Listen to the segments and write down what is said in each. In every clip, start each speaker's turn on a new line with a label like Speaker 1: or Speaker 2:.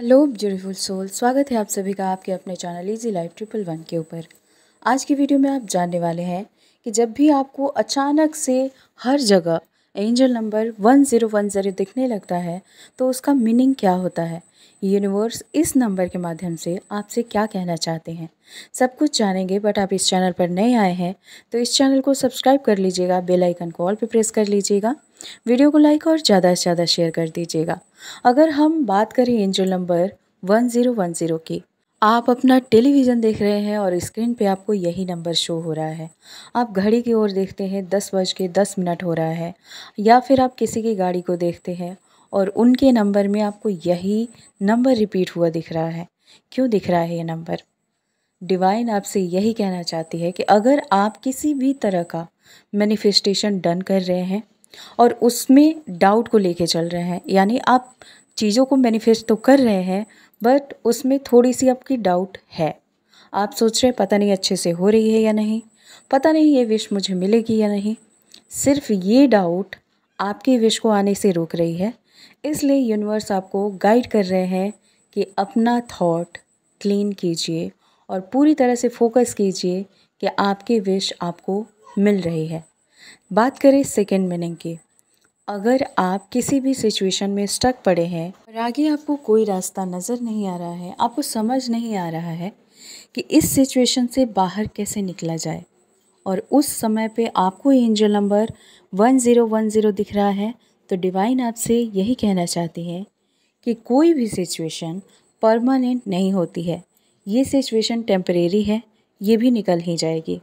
Speaker 1: hello beautiful soul स्वागत है आप सभी का आपके अपने channel easy life triple one के ऊपर आज की वीडियो में आप जानने वाले हैं कि जब भी आपको अचानक से हर जगह angel number one zero one zero दिखने लगता है तो उसका मीनिंग क्या होता है यूनिवर्स इस नंबर के माध्यम से आपसे क्या कहना चाहते हैं सब कुछ जानेंगे बट आप इस चैनल पर नए आए हैं तो इस चैनल को सब्सक्राइब कर लीजिएगा बेल आइकन को ऑल पे प्रेस कर लीजिएगा वीडियो को लाइक और ज़्यादा से ज़्यादा शेयर कर दीजिएगा अगर हम बात करें angel number one zero one zero की आप अपना टेलीविज़न देख रहे हैं और स्क्रीन पे आपको यही नंबर शो हो रहा है आप घड़ी की ओर देखते हैं दस बज के दस मिनट हो रहा है या फिर आप किसी की गाड़ी को देखते हैं और उनके नंबर में आपको यही नंबर रिपीट हुआ दिख रहा है क्यों दिख रहा है ये नंबर डिवाइन आपसे यही कहना चाहती है कि अगर आप किसी भी तरह का मैनिफेस्टेशन डन कर रहे हैं और उसमें डाउट को लेके चल रहे हैं यानी आप चीज़ों को मैनिफेस्ट तो कर रहे हैं बट उसमें थोड़ी सी आपकी डाउट है आप सोच रहे पता नहीं अच्छे से हो रही है या नहीं पता नहीं ये विश मुझे मिलेगी या नहीं सिर्फ ये डाउट आपकी विश को आने से रोक रही है इसलिए यूनिवर्स आपको गाइड कर रहे हैं कि अपना थॉट क्लीन कीजिए और पूरी तरह से फोकस कीजिए कि आपकी विश आपको मिल रही है बात करें सेकेंड मीनिंग की अगर आप किसी भी सिचुएशन में स्टक पड़े हैं और आगे आपको कोई रास्ता नज़र नहीं आ रहा है आपको समझ नहीं आ रहा है कि इस सिचुएशन से बाहर कैसे निकला जाए और उस समय पे आपको एंजल नंबर 1010 दिख रहा है तो डिवाइन आपसे यही कहना चाहती है कि कोई भी सिचुएशन परमानेंट नहीं होती है ये सिचुएशन टेम्परेरी है ये भी निकल ही जाएगी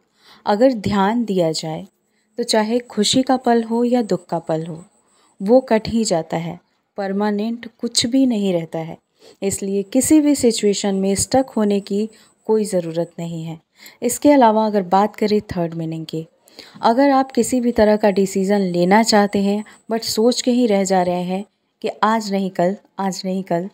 Speaker 1: अगर ध्यान दिया जाए तो चाहे खुशी का पल हो या दुख का पल हो वो कट ही जाता है परमानेंट कुछ भी नहीं रहता है इसलिए किसी भी सिचुएशन में स्टक होने की कोई ज़रूरत नहीं है इसके अलावा अगर बात करें थर्ड मीनिंग की अगर आप किसी भी तरह का डिसीज़न लेना चाहते हैं बट सोच के ही रह जा रहे हैं कि आज नहीं कल आज नहीं कल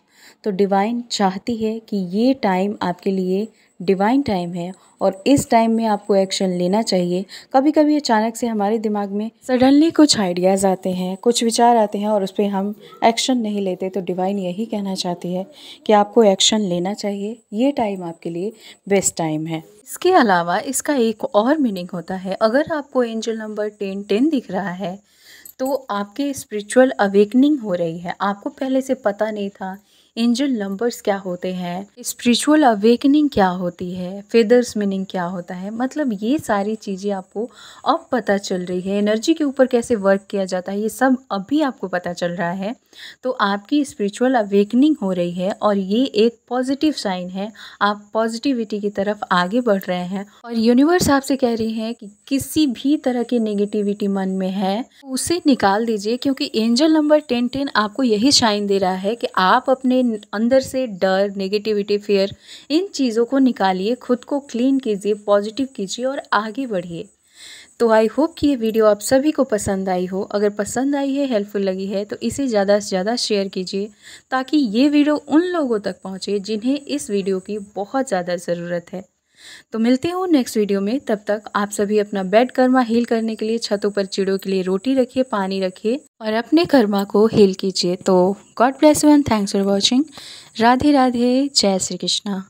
Speaker 1: तो डिवाइन चाहती है कि ये टाइम आपके लिए डिवाइन टाइम है और इस टाइम में आपको एक्शन लेना चाहिए कभी कभी अचानक से हमारे दिमाग में सडनली कुछ आइडियाज़ आते हैं कुछ विचार आते हैं और उस पर हम एक्शन नहीं लेते तो डिवाइन यही कहना चाहती है कि आपको एक्शन लेना चाहिए ये टाइम आपके लिए बेस्ट टाइम है इसके अलावा इसका एक और मीनिंग होता है अगर आपको एंजल नंबर टेन टेन दिख रहा है तो आपके स्पिरिचुअल अवेकनिंग हो रही है आपको पहले से पता नहीं था एंजल नंबर्स क्या होते हैं स्पिरिचुअल अवेकनिंग क्या होती है फेदर्स मीनिंग क्या होता है मतलब ये सारी चीज़ें आपको अब पता चल रही है एनर्जी के ऊपर कैसे वर्क किया जाता है ये सब अभी आपको पता चल रहा है तो आपकी स्पिरिचुअल अवेकनिंग हो रही है और ये एक पॉजिटिव साइन है आप पॉजिटिविटी की तरफ आगे बढ़ रहे हैं और यूनिवर्स आपसे कह रही है कि किसी भी तरह की नेगेटिविटी मन में है उसे निकाल दीजिए क्योंकि एंजल नंबर टेन टेन आपको यही साइन दे रहा है कि आप अपने अंदर से डर नेगेटिविटी फेयर इन चीज़ों को निकालिए खुद को क्लीन कीजिए पॉजिटिव कीजिए और आगे बढ़िए तो आई होप कि ये वीडियो आप सभी को पसंद आई हो अगर पसंद आई है हेल्पफुल लगी है तो इसे ज़्यादा से ज़्यादा शेयर कीजिए ताकि ये वीडियो उन लोगों तक पहुँचे जिन्हें इस वीडियो की बहुत ज़्यादा ज़रूरत है तो मिलती हूँ नेक्स्ट वीडियो में तब तक आप सभी अपना बेड कर्मा हील करने के लिए छतों पर चिड़ों के लिए रोटी रखिए पानी रखिए और अपने कर्मा को हील कीजिए तो God bless you and thanks for watching Radhe Radhe जय श्री कृष्णा